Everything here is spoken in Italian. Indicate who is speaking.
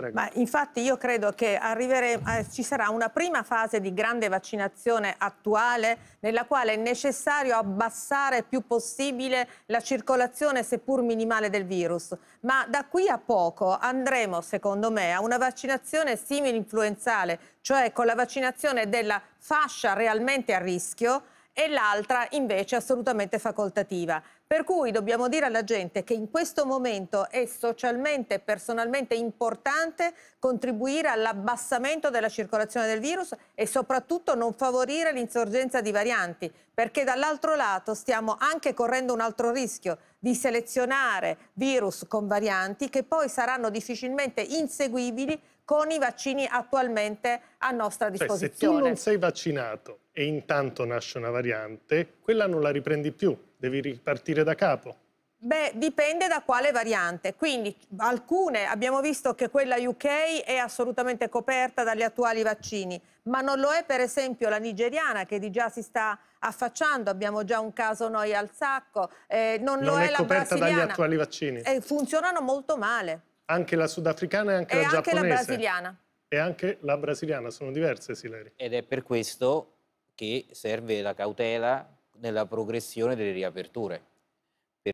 Speaker 1: Prego. Ma infatti io credo che arrivere, eh, ci sarà una prima fase di grande vaccinazione attuale nella quale è necessario abbassare più possibile la circolazione seppur minimale del virus, ma da qui a poco andremo secondo me a una vaccinazione simile influenzale, cioè con la vaccinazione della fascia realmente a rischio e l'altra invece assolutamente facoltativa. Per cui dobbiamo dire alla gente che in questo momento è socialmente e personalmente importante contribuire all'abbassamento della circolazione del virus e soprattutto non favorire l'insorgenza di varianti, perché dall'altro lato stiamo anche correndo un altro rischio di selezionare virus con varianti che poi saranno difficilmente inseguibili con i vaccini attualmente a nostra disposizione. Cioè, se tu non
Speaker 2: sei vaccinato e intanto nasce una variante, quella non la riprendi più, devi ripartire da capo.
Speaker 1: Beh, dipende da quale variante. Quindi alcune abbiamo visto che quella UK è assolutamente coperta dagli attuali vaccini, ma non lo è per esempio la nigeriana che di già si sta affacciando, abbiamo già un caso noi al sacco, eh, non, non, lo è, è la brasiliana. Non è coperta dagli attuali
Speaker 2: vaccini. Eh,
Speaker 1: funzionano molto male.
Speaker 2: Anche la sudafricana e anche e la anche giapponese. E anche la brasiliana. E anche la brasiliana, sono diverse Sileri.
Speaker 1: Ed è per questo che serve la cautela nella progressione delle riaperture.